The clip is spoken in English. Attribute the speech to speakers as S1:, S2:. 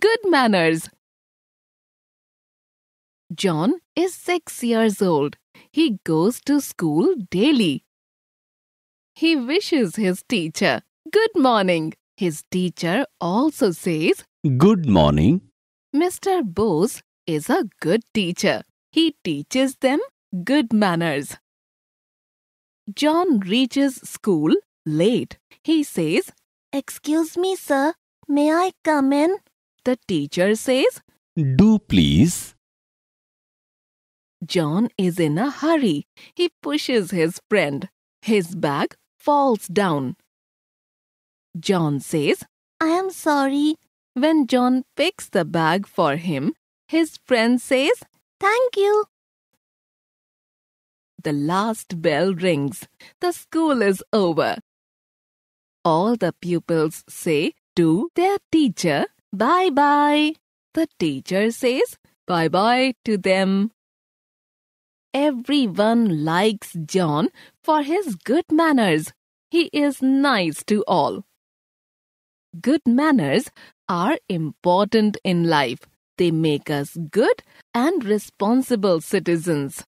S1: good manners. John is six years old. He goes to school daily. He wishes his teacher good morning. His teacher also says
S2: good morning.
S1: Mr. Bose is a good teacher. He teaches them good manners. John reaches school late. He says, Excuse me, sir. May I come in? The teacher says,
S3: Do please.
S1: John is in a hurry. He pushes his friend. His bag falls down. John says, I am sorry. When John picks the bag for him, his friend says, Thank you. The last bell rings. The school is over. All the pupils say to their teacher, Bye bye. The teacher says bye bye to them. Everyone likes John for his good manners. He is nice to all. Good manners are important in life. They make us good and responsible citizens.